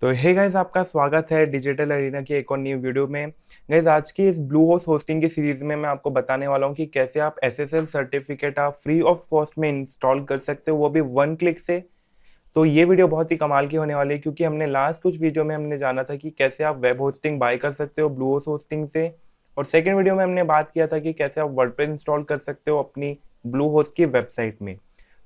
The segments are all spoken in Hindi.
तो हे गाइज आपका स्वागत है डिजिटल अरिना की एक और न्यू वीडियो में गाइज आज की इस ब्लू होस्ट होस्टिंग की सीरीज़ में मैं आपको बताने वाला हूँ कि कैसे आप एसएसएल सर्टिफिकेट आप फ्री ऑफ कॉस्ट में इंस्टॉल कर सकते हो वो भी वन क्लिक से तो ये वीडियो बहुत ही कमाल की होने वाली है क्योंकि हमने लास्ट कुछ वीडियो में हमने जाना था कि कैसे आप वेब होस्टिंग बाय कर सकते हो ब्लू होस्ट होस्टिंग से और सेकेंड वीडियो में हमने बात किया था कि कैसे आप वर्ड इंस्टॉल कर सकते हो अपनी ब्लू होस्ट की वेबसाइट में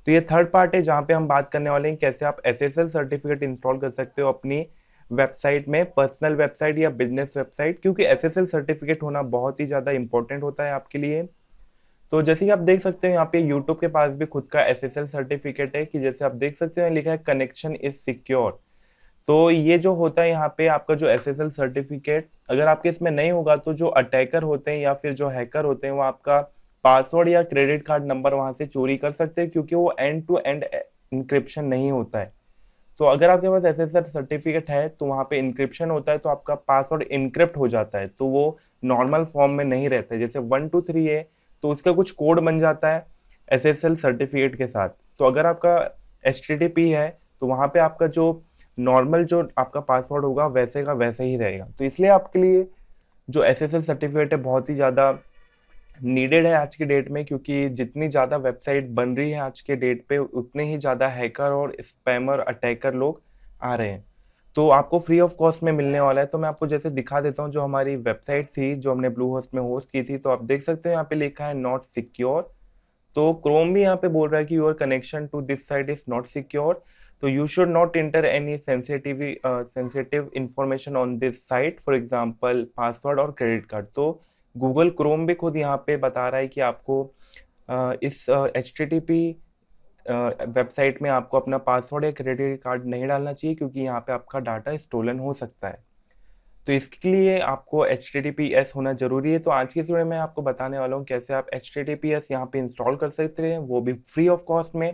तो ये थर्ड पार्ट है जहाँ पे हम बात करने वाले हैं कैसे आप एस सर्टिफिकेट इंस्टॉल कर सकते हो अपनी वेबसाइट में पर्सनल वेबसाइट या बिजनेस वेबसाइट क्योंकि एस सर्टिफिकेट होना बहुत ही ज़्यादा इंपॉर्टेंट होता है आपके लिए तो जैसे कि आप देख सकते हो यहाँ पे यूट्यूब के पास भी खुद का एस सर्टिफिकेट है कि जैसे आप देख सकते हो लिखा है कनेक्शन इज सिक्योर तो ये जो होता है यहाँ पे आपका जो एस सर्टिफिकेट अगर आपके इसमें नहीं होगा तो जो अटैकर होते हैं या फिर जो हैकर होते हैं वो आपका पासवर्ड या क्रेडिट कार्ड नंबर वहां से चोरी कर सकते हैं क्योंकि वो एंड टू एंड इंक्रिप्शन नहीं होता है तो अगर आपके पास एस एस सर्टिफिकेट है तो वहाँ पे इंक्रिप्शन होता है तो आपका पासवर्ड इंक्रिप्ट हो जाता है तो वो नॉर्मल फॉर्म में नहीं रहता है जैसे वन टू थ्री है तो उसका कुछ कोड बन जाता है एस एस एल सर्टिफिकेट के साथ तो अगर आपका एस टी पी है तो वहाँ पे आपका जो नॉर्मल जो आपका पासवर्ड होगा वैसे का वैसे ही रहेगा तो इसलिए आपके लिए जो एस एस एल सर्टिफिकेट है बहुत ही ज़्यादा नीडेड है आज के डेट में क्योंकि जितनी ज़्यादा वेबसाइट बन रही है आज के डेट पे उतने ही ज़्यादा हैकर और स्पैमर अटैकर लोग आ रहे हैं तो आपको फ्री ऑफ कॉस्ट में मिलने वाला है तो मैं आपको जैसे दिखा देता हूँ जो हमारी वेबसाइट थी जो हमने ब्लू होस्ट में होस्ट की थी तो आप देख सकते हो यहाँ पे लिखा है नॉट सिक्योर तो क्रोम भी यहाँ पे बोल रहा है कि your connection to this site is not secure तो you should not enter any sensitive sensitive information on this site for example password और क्रेडिट कार्ड तो गूगल क्रोम भी खुद यहाँ पे बता रहा है कि आपको इस एच टी वेबसाइट में आपको अपना पासवर्ड या क्रेडिट कार्ड नहीं डालना चाहिए क्योंकि यहाँ पे आपका डाटा स्टोलन हो सकता है तो इसके लिए आपको एच होना ज़रूरी है तो आज के इस वीडियो में आपको बताने वाला हूँ कैसे आप एच टी टी यहाँ पर इंस्टॉल कर सकते हैं वो भी फ्री ऑफ कॉस्ट में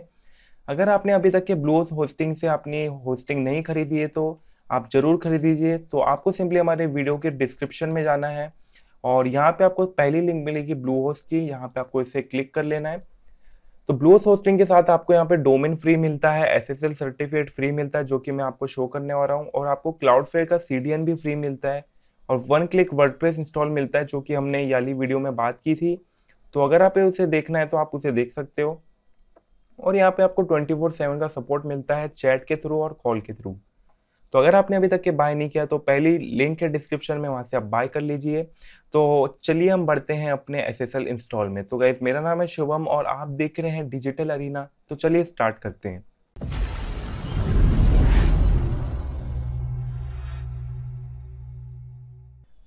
अगर आपने अभी तक के ब्लूज होस्टिंग से अपनी होस्टिंग नहीं खरीदी है तो आप ज़रूर खरीदीजिए तो आपको सिंपली हमारे वीडियो के डिस्क्रिप्शन में जाना है और यहाँ पे आपको पहली लिंक मिलेगी ब्लू होस्ट की यहाँ पे आपको इसे क्लिक कर लेना है तो ब्लू होस्टिंग के साथ आपको यहाँ पे डोमेन फ्री मिलता है एसएसएल सर्टिफिकेट फ्री मिलता है जो कि मैं आपको शो करने वाला हूँ और आपको फेयर का एन भी फ्री मिलता है और वन क्लिक वर्डप्रेस इंस्टॉल मिलता है जो कि हमने याली वीडियो में बात की थी तो अगर आप उसे देखना है तो आप उसे देख सकते हो और यहाँ पे आपको ट्वेंटी फोर सेवन का सपोर्ट मिलता है चैट के थ्रू और कॉल के थ्रू तो अगर आपने अभी तक के बाय नहीं किया तो पहली लिंक है डिस्क्रिप्शन में वहाँ से आप बाय कर लीजिए तो चलिए हम बढ़ते हैं अपने एस इंस्टॉल में तो गैस मेरा नाम है शुभम और आप देख रहे हैं डिजिटल अरीना तो चलिए स्टार्ट करते हैं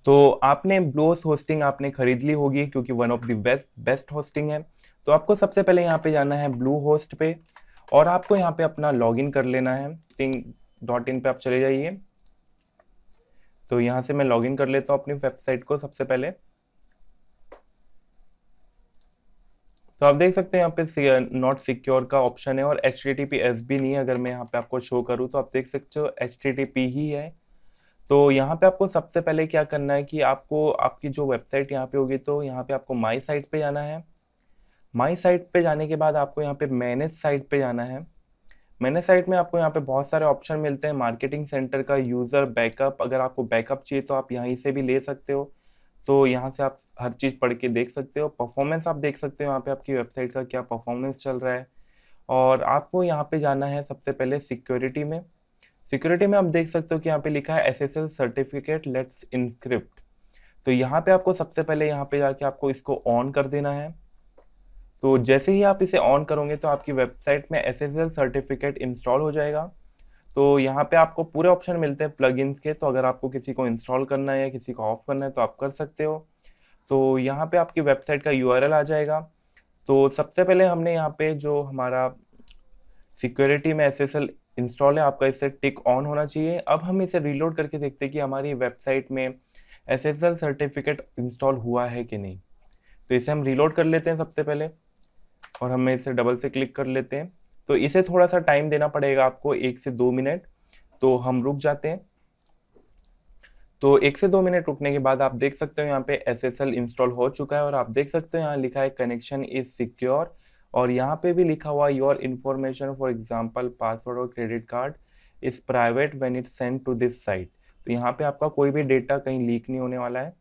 तो आपने ब्लोस होस्टिंग आपने खरीद ली होगी क्योंकि one of the best best hosting है तो आपको सबसे पहले यहाँ पे जाना है ब्लू होस्ट पे और आपको यहाँ पे अपना लॉगिन कर लेना है डॉट इन पर आप चले जाइए तो यहाँ से मैं लॉगिन कर लेता हूँ अपनी वेबसाइट को सबसे पहले तो आप देख सकते हैं यहाँ पे नॉट सिक्योर का ऑप्शन है और एच टी पी एस भी नहीं है अगर मैं यहाँ पे आपको शो करूँ तो आप देख सकते हो एच टी पी ही है तो यहाँ पे आपको सबसे पहले क्या करना है कि आपको आपकी जो वेबसाइट यहाँ पे होगी तो यहाँ पे आपको माई साइट पे जाना है माई साइट पे जाने के बाद आपको यहाँ पे मैनेज साइट पे जाना है मैंने साइट में आपको यहाँ पे बहुत सारे ऑप्शन मिलते हैं मार्केटिंग सेंटर का यूज़र बैकअप अगर आपको बैकअप चाहिए तो आप यहीं से भी ले सकते हो तो यहाँ से आप हर चीज़ पढ़ के देख सकते हो परफॉर्मेंस आप देख सकते हो यहाँ पे आपकी वेबसाइट का क्या परफॉर्मेंस चल रहा है और आपको यहाँ पे जाना है सबसे पहले सिक्योरिटी में सिक्योरिटी में आप देख सकते हो कि यहाँ पे लिखा है S S L certificate let's encrypt तो यहाँ पे आपको सबसे पहले यहाँ पे जाके आपको इसको ऑन कर देना है तो जैसे ही आप इसे ऑन करोगे तो आपकी वेबसाइट में एस सर्टिफिकेट इंस्टॉल हो जाएगा तो यहाँ पे आपको पूरे ऑप्शन मिलते हैं प्लग के तो अगर आपको किसी को इंस्टॉल करना है या किसी को ऑफ करना है तो आप कर सकते हो तो यहाँ पे आपकी वेबसाइट का यू आ जाएगा तो सबसे पहले हमने यहाँ पे जो हमारा सिक्योरिटी में एस इंस्टॉल है आपका इससे टिक ऑन होना चाहिए अब हम इसे रीलोड करके देखते हैं कि हमारी वेबसाइट में एस सर्टिफिकेट इंस्टॉल हुआ है कि नहीं तो इसे हम रीलोड कर लेते हैं सबसे पहले और हम इसे डबल से क्लिक कर लेते हैं तो इसे थोड़ा सा टाइम देना पड़ेगा आपको एक से दो मिनट तो हम रुक जाते हैं तो एक से दो मिनट रुकने के बाद आप देख सकते हो यहाँ पे एस एस एल इंस्टॉल हो चुका है और आप देख सकते हो यहाँ लिखा है कनेक्शन इज सिक्योर और यहाँ पे भी लिखा हुआ your information for example password और credit card is private when it send to this site तो यहाँ पे आपका कोई भी डेटा कहीं लीक नहीं होने वाला है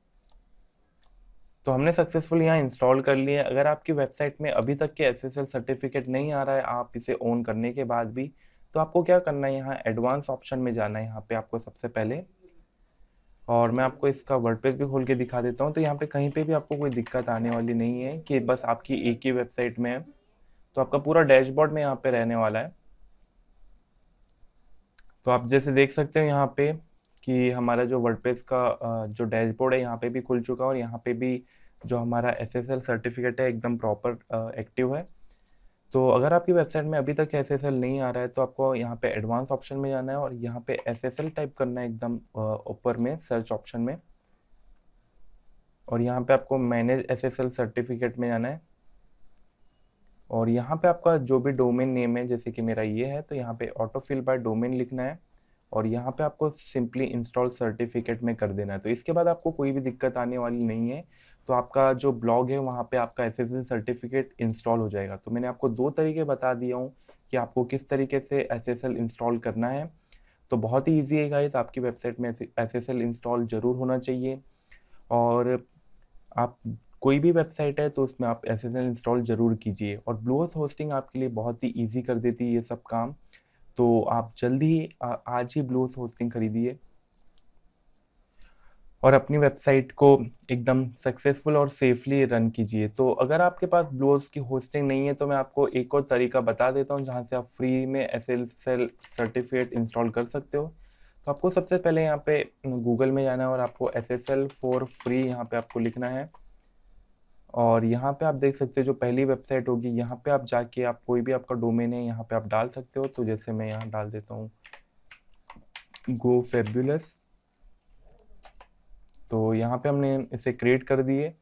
तो हमने सक्सेसफुल यहाँ इंस्टॉल कर लिए अगर आपकी वेबसाइट में अभी तक के एस सर्टिफिकेट नहीं आ रहा है आप इसे ओन करने के बाद भी तो आपको क्या करना है यहाँ एडवांस ऑप्शन में जाना है यहाँ पे आपको सबसे पहले और मैं आपको इसका वर्डप्रेस भी खोल के दिखा देता हूँ तो यहाँ पे कहीं पे भी आपको कोई दिक्कत आने वाली नहीं है कि बस आपकी एक ही वेबसाइट में है तो आपका पूरा डैशबोर्ड में यहाँ पे रहने वाला है तो आप जैसे देख सकते हो यहाँ पे कि हमारा जो वर्डप्रेस का जो डैशबोर्ड है यहाँ पे भी खुल चुका है और यहाँ पे भी जो हमारा एसएसएल सर्टिफिकेट है एकदम प्रॉपर एक्टिव है तो अगर आपकी वेबसाइट में अभी तक एस नहीं आ रहा है तो आपको यहाँ पे एडवांस ऑप्शन में जाना है और यहाँ पे एस टाइप करना है एकदम ऊपर में सर्च ऑप्शन में और यहाँ पे आपको मैनेज एस सर्टिफिकेट में जाना है और यहाँ पे आपका जो भी डोमेन नेम है जैसे कि मेरा ये है तो यहाँ पे ऑटो फिल बाय डोमेन लिखना है और यहाँ पे आपको सिंपली इंस्टॉल सर्टिफिकेट में कर देना है तो इसके बाद आपको कोई भी दिक्कत आने वाली नहीं है तो आपका जो ब्लॉग है वहाँ पे आपका एस सर्टिफिकेट इंस्टॉल हो जाएगा तो मैंने आपको दो तरीके बता दिया हूँ कि आपको किस तरीके से एस इंस्टॉल करना है तो बहुत ही ईजी है गाइज आपकी वेबसाइट में एस इंस्टॉल ज़रूर होना चाहिए और आप कोई भी वेबसाइट है तो उसमें आप एस इंस्टॉल ज़रूर कीजिए और ब्लूहोस्ट होस्टिंग आपके लिए बहुत ही ईजी कर देती है ये सब काम तो आप जल्दी आज ही ब्लू होस्टिंग खरीदिए और अपनी वेबसाइट को एकदम सक्सेसफुल और सेफली रन कीजिए तो अगर आपके पास ब्लूज की होस्टिंग नहीं है तो मैं आपको एक और तरीका बता देता हूँ जहाँ से आप फ्री में S L sell certificate install कर सकते हो तो आपको सबसे पहले यहाँ पे गूगल में जाना है और आपको S S L for free यहाँ पे आपको लिखना है और यहाँ पे आप देख सकते हैं जो पहली वेबसाइट होगी यहाँ पे आप जाके आप कोई भी आपका डोमेन है यहाँ पे आप डाल सकते हो तो जैसे मैं यहाँ डाल देता हूँ गो फेबुलस तो यहाँ पे हमने इसे क्रिएट कर दिए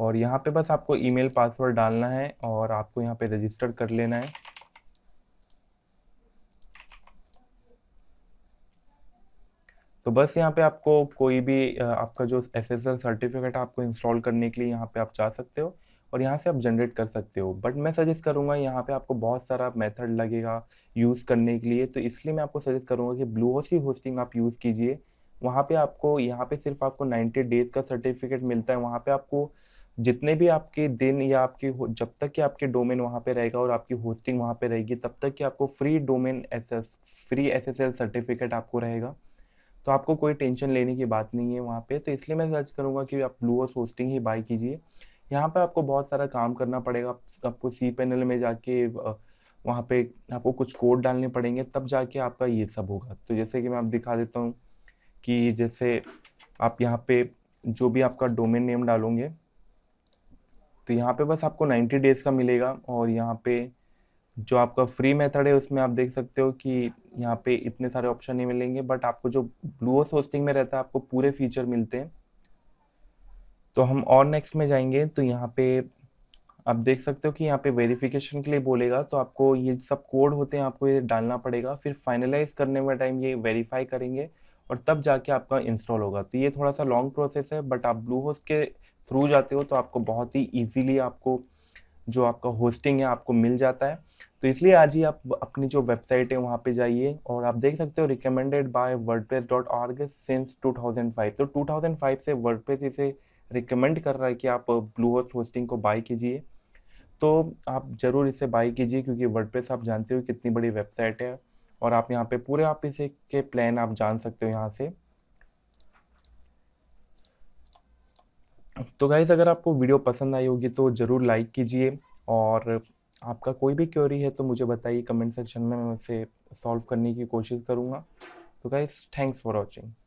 और यहाँ पे बस आपको ईमेल पासवर्ड डालना है और आपको यहाँ पे रजिस्टर कर लेना है तो बस यहाँ पे आपको कोई भी आपका जो एस एस एल सर्टिफिकेट आपको इंस्टॉल करने के लिए यहाँ पे आप जा सकते हो और यहाँ से आप जनरेट कर सकते हो बट मैं सजेस्ट करूँगा यहाँ पे आपको बहुत सारा मेथड लगेगा यूज़ करने के लिए तो इसलिए मैं आपको सजेस्ट करूँगा कि ब्लू होसी होस्टिंग आप यूज़ कीजिए वहाँ पे आपको यहाँ पे सिर्फ आपको नाइन्टी डेज का सर्टिफिकेट मिलता है वहाँ पे आपको जितने भी आपके दिन या आपके जब तक कि आपके डोमेन वहाँ पे रहेगा और आपकी होस्टिंग वहाँ पे रहेगी तब तक कि आपको free domain S free S certificate आपको रहेगा तो आपको कोई टेंशन लेने की बात नहीं है वहाँ पे तो इसलिए मैं सर्च करूँगा कि आप ब्लूओस होस्टिंग ही बाई कीजिए यहाँ पर आपको बहुत सारा काम करना पड़ेगा आपको सी पैनल में जाके वहाँ पे आपको कुछ कोड डालने पड़ेंगे तब जाके आपका ये सब होगा तो जैसे कि मैं आप दिखा देता हूँ कि जैसे आप यहाँ पे जो भी आपका डोमेन नेम डालोगे तो यहाँ पे बस आपको 90 डेज़ का मिलेगा और यहाँ पे जो आपका फ्री मेथड है उसमें आप देख सकते हो कि यहाँ पे इतने सारे ऑप्शन नहीं मिलेंगे बट आपको जो ब्लूओस होस्टिंग में रहता है आपको पूरे फीचर मिलते हैं तो हम और नेक्स्ट में जाएंगे तो यहाँ पे आप देख सकते हो कि यहाँ पे वेरिफिकेशन के लिए बोलेगा तो आपको ये सब कोड होते हैं आपको ये डालना पड़ेगा फिर फाइनलाइज करने में टाइम ये वेरीफाई करेंगे और तब जाके आपका इंस्टॉल होगा तो ये थोड़ा सा लॉन्ग प्रोसेस है बट आप ब्लू होस्ट के थ्रू जाते हो तो आपको बहुत ही ईजिली आपको जो आपका होस्टिंग है आपको मिल जाता है तो इसलिए आज ही आप अपनी जो वेबसाइट है वहाँ पे जाइए और आप देख सकते हो recommended by word dot org since two thousand five तो टू थाउजेंड फाइव से वर्ड इसे रिकमेंड कर रहा है कि आप ब्लू होस्ट होस्टिंग को बाय कीजिए तो आप ज़रूर इसे बाई कीजिए क्योंकि वर्ड आप जानते हो कितनी बड़ी वेबसाइट है और आप यहाँ पे पूरे आप इसे के प्लान आप जान सकते हो यहाँ से तो गाइज़ अगर आपको वीडियो पसंद आई होगी तो ज़रूर लाइक कीजिए और आपका कोई भी क्योरी है तो मुझे बताइए कमेंट सेक्शन में मैं उसे सॉल्व करने की कोशिश करूँगा तो गाइज़ थैंक्स फॉर वॉचिंग